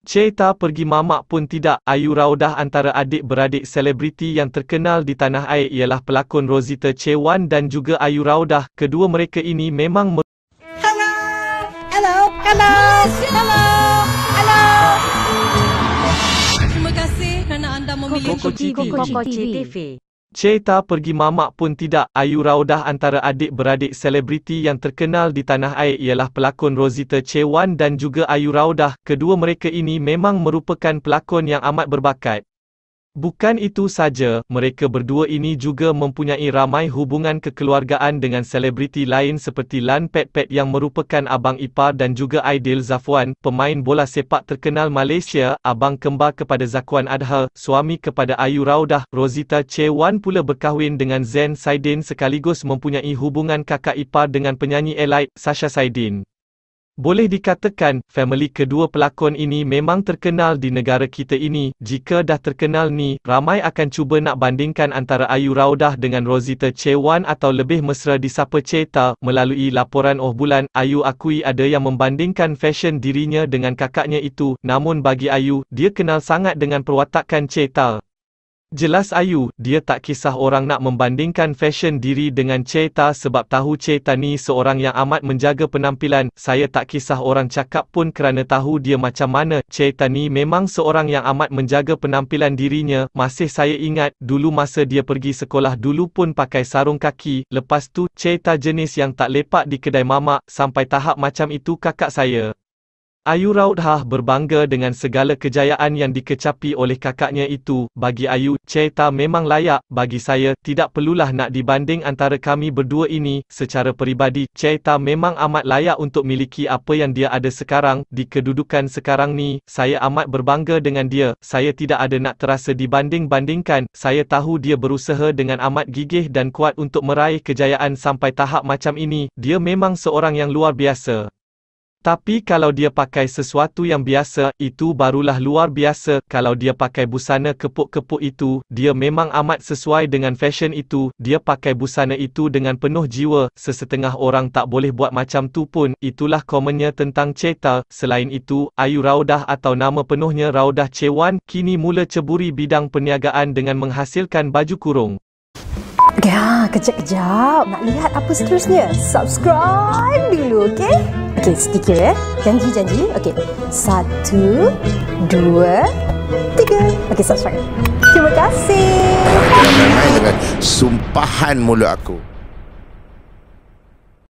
Cheta pergi mamak pun tidak, Ayu Raudah antara adik-beradik selebriti yang terkenal di tanah air ialah pelakon Rosita Cewan dan juga Ayu Raudah. Kedua mereka ini memang mer- Hello! Hello! Hello! Hello! Hello! Terima kasih kerana anda memilih Koko Koko TV. Cheta pergi mamak pun tidak, Ayu Raudah antara adik-beradik selebriti yang terkenal di tanah air ialah pelakon Rosita Chewan dan juga Ayu Raudah, kedua mereka ini memang merupakan pelakon yang amat berbakat. Bukan itu saja, mereka berdua ini juga mempunyai ramai hubungan kekeluargaan dengan selebriti lain seperti Lan Pet Pet yang merupakan abang ipar dan juga Aidil Zafwan, pemain bola sepak terkenal Malaysia, abang kembar kepada Zakuan Adha, suami kepada Ayu Raudah, Rosita Che Wan pula berkahwin dengan Zen Saidin sekaligus mempunyai hubungan kakak ipar dengan penyanyi Elite, Sasha Saidin. Boleh dikatakan, family kedua pelakon ini memang terkenal di negara kita ini. Jika dah terkenal ni, ramai akan cuba nak bandingkan antara Ayu Raudah dengan Rosita Chewan atau lebih mesra disapa Ceta. Melalui laporan Oh Bulan, Ayu akui ada yang membandingkan fashion dirinya dengan kakaknya itu. Namun bagi Ayu, dia kenal sangat dengan perwatakan Ceta. Jelas Ayu, dia tak kisah orang nak membandingkan fashion diri dengan Cheta sebab tahu Cheta ni seorang yang amat menjaga penampilan. Saya tak kisah orang cakap pun kerana tahu dia macam mana. Cheta ni memang seorang yang amat menjaga penampilan dirinya. Masih saya ingat, dulu masa dia pergi sekolah dulu pun pakai sarung kaki. Lepas tu, Cheta jenis yang tak lepak di kedai mamak sampai tahap macam itu kakak saya. Ayu Raudhah berbangga dengan segala kejayaan yang dikecapi oleh kakaknya itu, bagi Ayu, Ceta memang layak, bagi saya, tidak perlulah nak dibanding antara kami berdua ini, secara peribadi, Ceta memang amat layak untuk miliki apa yang dia ada sekarang, di kedudukan sekarang ni, saya amat berbangga dengan dia, saya tidak ada nak terasa dibanding-bandingkan, saya tahu dia berusaha dengan amat gigih dan kuat untuk meraih kejayaan sampai tahap macam ini, dia memang seorang yang luar biasa. Tapi kalau dia pakai sesuatu yang biasa, itu barulah luar biasa. Kalau dia pakai busana kepuk-kepuk itu, dia memang amat sesuai dengan fashion itu. Dia pakai busana itu dengan penuh jiwa. Sesetengah orang tak boleh buat macam tu pun. Itulah komennya tentang Cheta. Selain itu, Ayu Raudah atau nama penuhnya Raudah Cewan, kini mula ceburi bidang perniagaan dengan menghasilkan baju kurung. Ya, kejap-kejap. Nak lihat apa seterusnya? Subscribe dulu, okey? Okey, sedikit ya. Janji, janji. Okey. Satu, dua, tiga. Okey, subscribe. Terima kasih. Dengan sumpahan mulut aku.